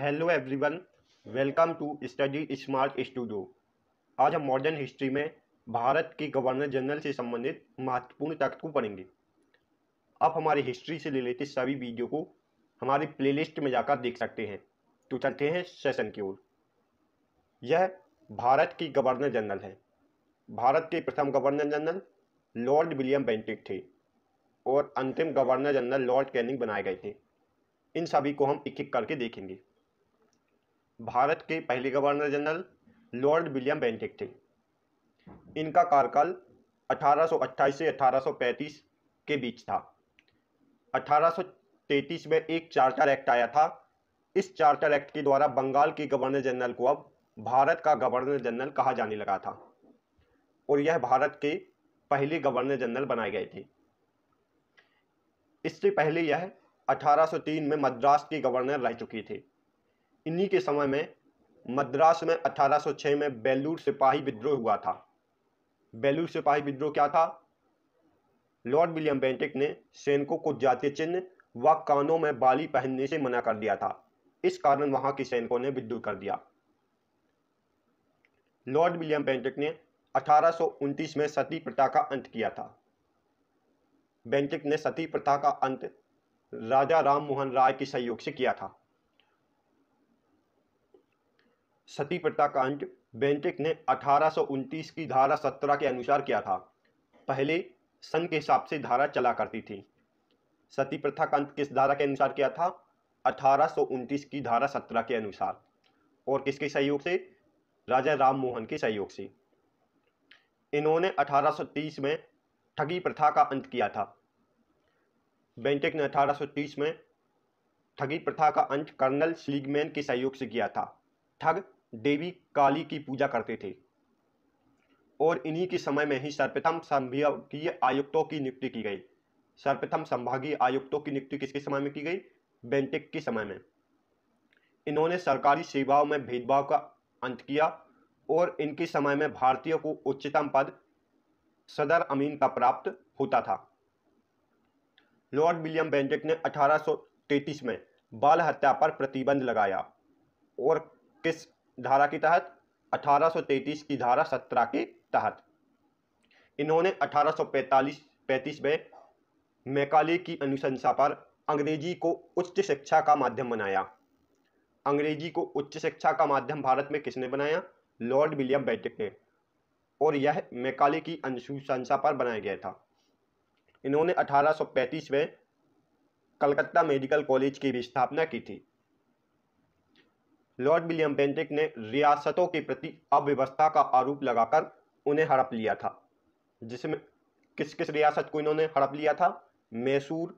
hello everyone welcome to study smart studio आज हम modern history में भारत के गवर्नर जनरल से संबंधित महत्वपूर्ण तथ्य को पढ़ेंगे आप हमारी हिस्ट्री से रिलेटेड सभी वीडियो को हमारी प्लेलिस्ट में जाकर देख सकते हैं तो चलते हैं सेशन की ओर यह भारत के गवर्नर जनरल हैं भारत के प्रथम governor general lord William Bentinck थे और अंतिम गवर्नर जनरल लॉर्ड कैनिंग बनाए गए थे इन सभी को हम एक एक करके देखेंगे भारत के पहले governor general lord William Bentinck थे इनका कार्यकाल 1828 से 1835 के बीच था 1833 में एक चार्टर एक्ट आया था इस चार्टर एक्ट के द्वारा बंगाल के गवर्नर जनरल को अब भारत का गवर्नर जनरल कहा जाने लगा था और यह भारत के पहले गवर्नर जनरल बनाए गए थे इससे पहले यह 1803 में मद्रास के गवर्नर रह चुके थे इन्हीं के समय में मद्रास में 1806 में बेलूर सिपाही विद्रोह हुआ था बेलूर सिपाही विद्रोह क्या था लॉर्ड विलियम बेंटिक ने सैनिकों को जातीय चिन्ह व कानों में बाली पहनने से मना कर दिया था इस कारण वहां के सैनिकों ने विद्रोह कर दिया लॉर्ड विलियम बेंटिक ने अठारह में सती प्रथा का अंत किया था बेंटिक ने सती प्रथा का अंत राजा राम मोहन राय के सहयोग से किया था सती प्रथा कांड बेंटिक ने अठारह की धारा 17 के अनुसार किया था पहले सन के हिसाब से धारा चला करती थी सती प्रथा अंत किस धारा के अनुसार किया था अठारह की धारा 17 के अनुसार और किसके सहयोग से राजा राम मोहन के सहयोग से इन्होंने 1830 में ठगी प्रथा का अंत किया था बेंटेक ने 1830 में ठगी प्रथा का अंत कर्नल स्लीगमैन के सहयोग से किया था ठग देवी काली की पूजा करते थे और इन्हीं के समय में ही सर्वप्रथम संभागीय आयुक्तों की नियुक्ति की गई सर्वप्रथम संभागीय आयुक्तों की नियुक्ति किसके समय में की गई बेंटिक के समय में इन्होंने सरकारी सेवाओं में भेदभाव का अंत किया और इनके समय में भारतीयों को उच्चतम पद सदर अमीन का प्राप्त होता था लॉर्ड विलियम बेंटिक ने 1833 में बाल हत्या पर प्रतिबंध लगाया और किस धारा के तहत अठारह की धारा 17 के तहत इन्होंने 1845 35 में मैकाले की अनुशंसा पर अंग्रेजी को उच्च शिक्षा का माध्यम बनाया अंग्रेजी को उच्च शिक्षा का माध्यम भारत में किसने बनाया लॉर्ड विलियम बैटिक ने और यह मैकाले की अनुशंसा पर बनाया गया था इन्होंने 1835 में कलकत्ता मेडिकल कॉलेज की भी स्थापना की थी लॉर्ड विलियम बेंटिक ने रियासतों के प्रति अव्यवस्था का आरोप लगाकर उन्हें हड़प लिया था जिसमें किस किस रियासत को इन्होंने हड़प लिया था मैसूर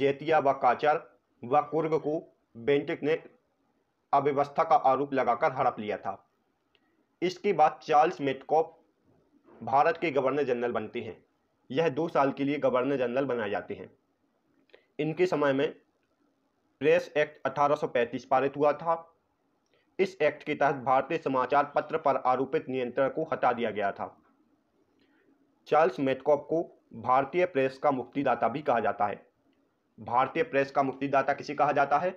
जैतिया व काचर व कुर्ग को बेंटिक ने अव्यवस्था का आरोप लगाकर हड़प लिया था इसके बाद चार्ल्स मेटकॉप भारत के गवर्नर जनरल बनते हैं यह दो साल के लिए गवर्नर जनरल बनाए जाते हैं इनके समय में प्रेस एक्ट 1835 पारित हुआ था इस एक्ट के तहत भारतीय समाचार पत्र पर आरोपित नियंत्रण को हटा दिया गया था चार्ल्स मेटकॉप को भारतीय प्रेस का मुक्तिदाता भी कहा जाता है भारतीय प्रेस का मुक्तिदाता किसे कहा जाता है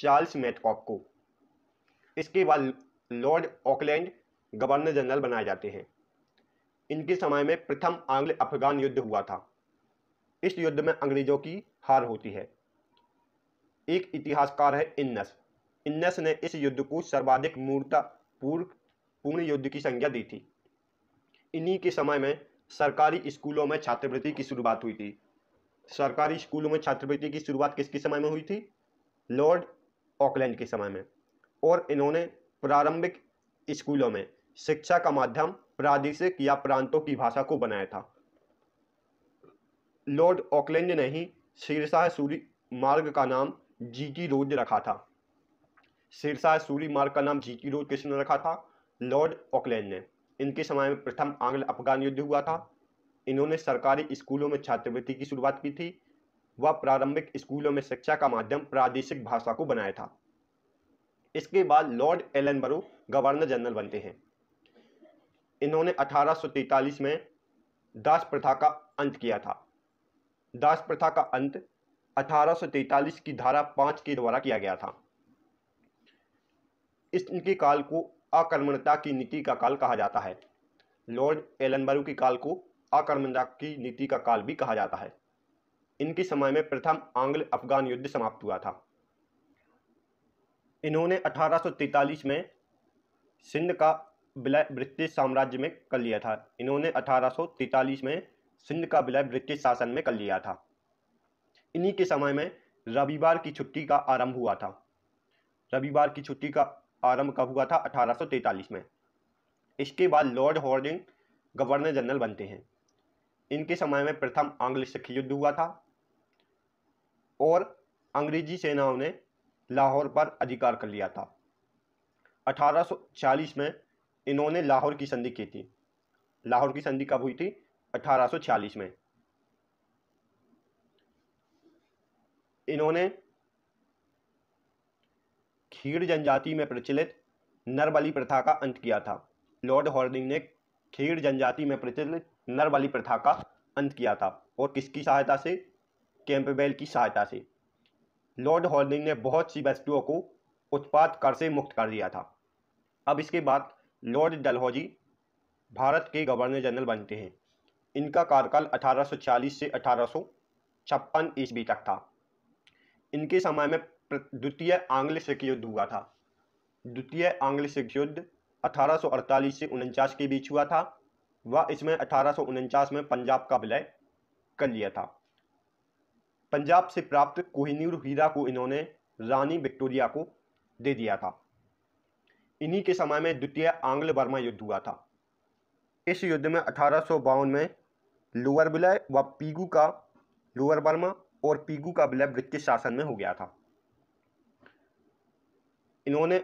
चार्ल्स मेटकॉप को इसके बाद लॉर्ड ऑकलैंड गवर्नर जनरल बनाए जाते हैं इनके समय में प्रथम आंग्ल अफगान युद्ध हुआ था इस युद्ध में अंग्रेजों की हार होती है एक इतिहासकार है इन्नस इन्नस ने इस युद्ध को सर्वाधिक मूर्तापूर्ण पूर्ण युद्ध की संज्ञा दी थी इन्हीं के समय में सरकारी स्कूलों में छात्रवृत्ति की शुरुआत हुई थी सरकारी स्कूलों में छात्रवृत्ति की शुरुआत किसके समय में हुई थी लॉर्ड ऑकलैंड के समय में और इन्होंने प्रारंभिक स्कूलों में शिक्षा का माध्यम प्रादेशिक या प्रांतों की भाषा को बनाया था लॉर्ड ऑकलैंड ने ही शीरशाह सूरी मार्ग का नाम जीटी रोड रखा था सिरसा सूरी मार्ग का नाम जी टी रोड किसने रखा था लॉर्ड ऑकलैंड ने इनके समय में प्रथम आंग्ल अफगान युद्ध हुआ था इन्होंने सरकारी स्कूलों में छात्रवृत्ति की शुरुआत की थी व प्रारंभिक स्कूलों में शिक्षा का माध्यम प्रादेशिक भाषा को बनाया था इसके बाद लॉर्ड एलनबरो गवर्नर जनरल बनते हैं इन्होंने 1843 में दास प्रथा का अंत किया था दास प्रथा का अंत 1843 की धारा पाँच के द्वारा किया गया था इस इनके काल को आक्रमणता की नीति का काल कहा जाता है लॉर्ड एलनबरू की काल को आक्रमणता की नीति का काल भी कहा जाता है इनके समय में प्रथम आंग्ल अफगान युद्ध समाप्त हुआ था इन्होंने 1843 में सिंध का विलय ब्रिटिश साम्राज्य में कर लिया था इन्होंने 1843 में सिंध का विलय ब्रिटिश शासन में कर लिया था इन्हीं के समय में रविवार की छुट्टी का आरंभ हुआ था रविवार की छुट्टी का आरंभ कब हुआ था अठारह में इसके बाद लॉर्ड हॉर्डिंग गवर्नर जनरल बनते हैं इनके समय में प्रथम आंग्ल सिख युद्ध हुआ था और अंग्रेजी सेनाओं ने लाहौर पर अधिकार कर लिया था 1840 में इन्होंने लाहौर की संधि की थी लाहौर की संधि कब हुई थी 1840 में इन्होंने खीर जनजाति में प्रचलित नरबली प्रथा का अंत किया था लॉर्ड हॉर्डिंग ने खीर जनजाति में प्रचलित नरबली प्रथा का अंत किया था और किसकी सहायता से कैंपबेल की सहायता से लॉर्ड हॉर्डिंग ने बहुत सी वस्तुओं को उत्पाद कर से मुक्त कर दिया था अब इसके बाद लॉर्ड डलहौजी भारत के गवर्नर जनरल बनते हैं इनका कार्यकाल 1840 से अठारह ईस्वी तक था इनके समय में द्वितीय आंग्ल सिख युद्ध हुआ था द्वितीय आंग्ल सिख युद्ध 1848 से उनचास के बीच हुआ था वह इसमें अठारह में पंजाब का विलय कर लिया था पंजाब से प्राप्त कोहिनूर हीरा को इन्होंने रानी विक्टोरिया को दे दिया था इन्हीं के समय में द्वितीय आंग्ल वर्मा युद्ध हुआ था इस युद्ध में अठारह में लोअर विलय व पीगू का लोअर वर्मा और पीगू का विलय ब्रिटिश शासन में हो गया था इन्होंने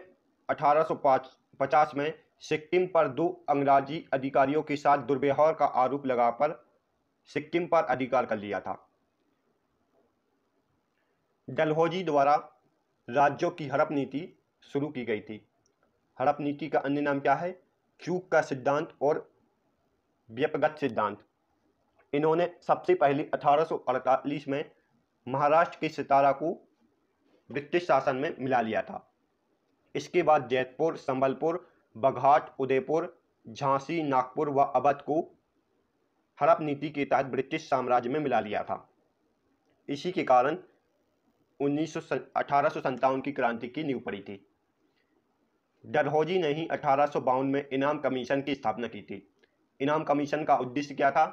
1850 में सिक्किम पर दो अंग्राजी अधिकारियों के साथ दुर्व्यवहार का आरोप लगाकर सिक्किम पर अधिकार कर लिया था डलहौजी द्वारा राज्यों की हड़प नीति शुरू की गई थी हड़प नीति का अन्य नाम क्या है चूक का सिद्धांत और व्यपगत सिद्धांत इन्होंने सबसे पहले 1848 में महाराष्ट्र के सितारा को ब्रिटिश शासन में मिला लिया था इसके बाद जैतपुर संबलपुर बघाट उदयपुर झांसी नागपुर व अवध को हड़प नीति के तहत ब्रिटिश साम्राज्य में मिला लिया था इसी के कारण उन्नीस सौ की क्रांति की नींव पड़ी थी डलहौजी ने ही अठारह में इनाम कमीशन की स्थापना की थी इनाम कमीशन का उद्देश्य क्या था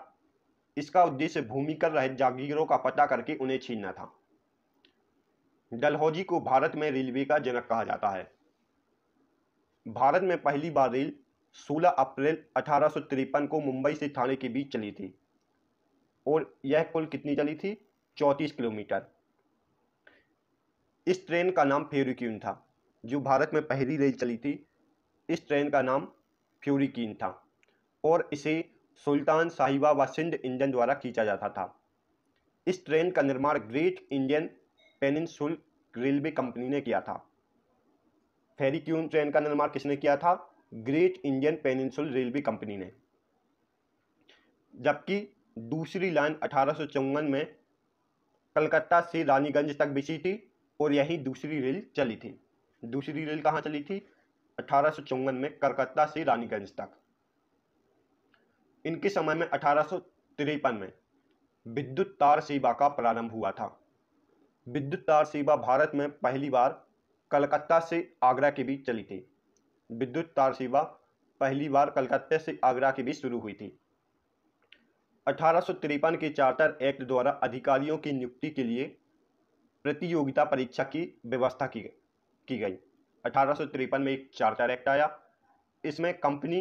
इसका उद्देश्य भूमि कर रहे जागीरों का पता करके उन्हें छीनना था डलहौजी को भारत में रेलवे का जनक कहा जाता है भारत में पहली बार रेल 16 अप्रैल अठारह को मुंबई से थाने के बीच चली थी और यह कुल कितनी चली थी चौंतीस किलोमीटर इस ट्रेन का नाम फ्यूरिकीन था जो भारत में पहली रेल चली थी इस ट्रेन का नाम फ्यूरिकीन था और इसे सुल्तान साहिबा व सिंध इंजन द्वारा खींचा जाता था इस ट्रेन का निर्माण Great Indian Peninsula Railway company ने किया था फेरिक्यून ट्रेन का निर्माण किसने किया था Great Indian Peninsula Railway company ने जबकि दूसरी लाइन अठारह में कलकत्ता से रानीगंज तक बिछी थी और यही दूसरी रेल चली थी दूसरी रेल कहाँ चली थी अठारह में कलकत्ता से रानीगंज तक इनके समय में अठारह में विद्युत तार सेवा का प्रारंभ हुआ था विद्युत तार सेवा भारत में पहली बार कलकत्ता से आगरा के बीच चली थी विद्युत तार सेवा पहली बार कलकत्ते से आगरा के बीच शुरू हुई थी अठारह के चार्टर एक्ट द्वारा अधिकारियों की नियुक्ति के लिए प्रतियोगिता परीक्षा की व्यवस्था की की गई अठारह में एक चार्टर एक्ट आया इसमें कंपनी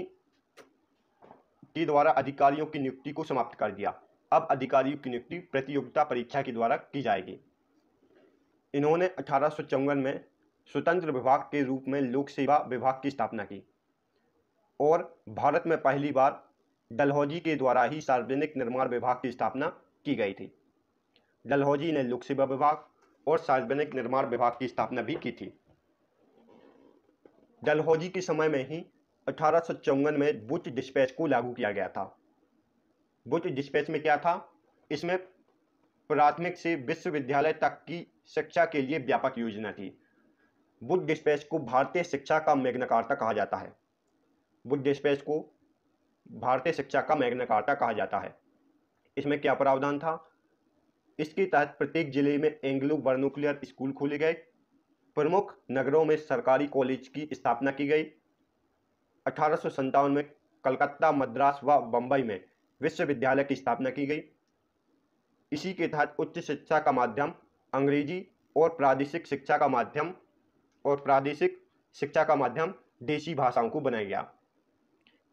के द्वारा अधिकारियों की नियुक्ति को समाप्त कर दिया अब अधिकारियों की नियुक्ति प्रतियोगिता परीक्षा के द्वारा की जाएगी इन्होंने अठारह में स्वतंत्र विभाग के रूप में लोक सेवा विभाग की स्थापना की और भारत में पहली बार डलहौजी के द्वारा ही सार्वजनिक निर्माण विभाग की स्थापना की गई थी डलहौजी ने लोक सेवा विभाग और सार्वजनिक निर्माण विभाग की स्थापना भी की थी डलहौजी के समय में ही अठारह में बुच डिस्पैच को लागू किया गया था बुच डिस्पैच में क्या था इसमें प्राथमिक से विश्वविद्यालय तक की शिक्षा के लिए व्यापक योजना थी बुद्ध डिस्पैच को भारतीय शिक्षा का मैग्नकार्ता कहा जाता है बुद्ध डिस्पैच को भारतीय शिक्षा का मैग्नकार्ता कहा जाता है इसमें क्या प्रावधान था इसके तहत प्रत्येक जिले में एंग्लो वर्नोक्लियर स्कूल खोले गए प्रमुख नगरों में सरकारी कॉलेज की स्थापना की गई अठारह में कलकत्ता मद्रास व बम्बई में विश्वविद्यालय की स्थापना की गई इसी के तहत उच्च शिक्षा का माध्यम अंग्रेजी और प्रादेशिक शिक्षा का माध्यम और प्रादेशिक शिक्षा का माध्यम देशी भाषाओं को बनाया गया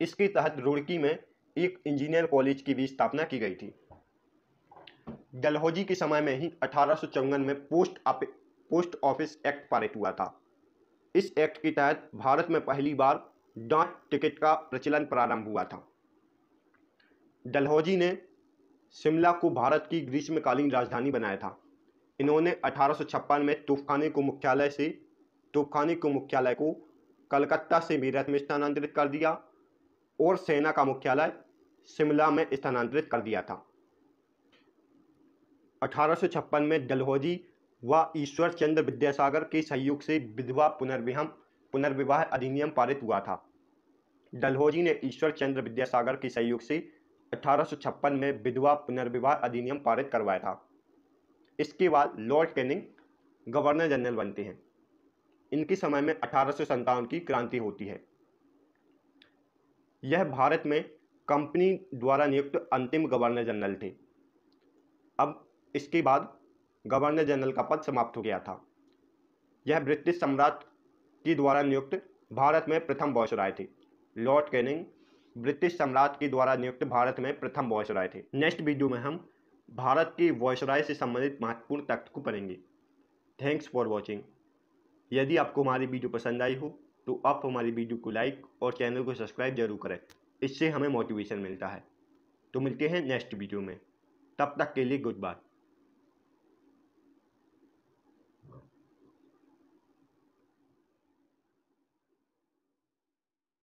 इसके तहत रुड़की में एक इंजीनियर कॉलेज की भी स्थापना की गई थी डलहौजी के समय में ही अठारह में पोस्ट पोस्ट ऑफिस एक्ट पारित हुआ था इस एक्ट के तहत भारत में पहली बार डाक टिकट का प्रचलन प्रारंभ हुआ था डलहौजी ने शिमला को भारत की ग्रीष्मकालीन राजधानी बनाया था इन्होंने अठारह में तूफखाने को मुख्यालय से तोपखाने के मुख्यालय को कलकत्ता से मेरठ में स्थानांतरित कर दिया और सेना का मुख्यालय शिमला में स्थानांतरित कर दिया था अठारह में डलहौजी व ईश्वर चंद्र विद्यासागर के सहयोग से विधवा पुनर्विहम पुनर्विवाह अधिनियम पारित हुआ था डलहौजी ने ईश्वर चंद्र विद्यासागर के सहयोग से अठारह में विधवा पुनर्विवाह अधिनियम पारित करवाया था इसके बाद लॉर्ड कैनिंग गवर्नर जनरल बनते हैं इनके समय में अठारह की क्रांति होती है यह भारत में कंपनी द्वारा नियुक्त अंतिम गवर्नर जनरल थे अब इसके बाद गवर्नर जनरल का पद समाप्त हो गया था यह ब्रिटिश सम्राट के द्वारा नियुक्त भारत में प्रथम बॉयसराय थे लॉर्ड कैनिंग ब्रिटिश सम्राट के द्वारा नियुक्त भारत में प्रथम वॉयसराय थे नेक्स्ट वीडियो में हम भारत की वॉयसराय से संबंधित महत्वपूर्ण तथ्य को पढ़ेंगे थैंक्स फॉर वॉचिंग यदि आपको हमारी वीडियो पसंद आई हो तो आप हमारी वीडियो को लाइक और चैनल को सब्सक्राइब जरूर करें इससे हमें मोटिवेशन मिलता है तो मिलते हैं नेक्स्ट वीडियो में तब तक के लिए गुड बाय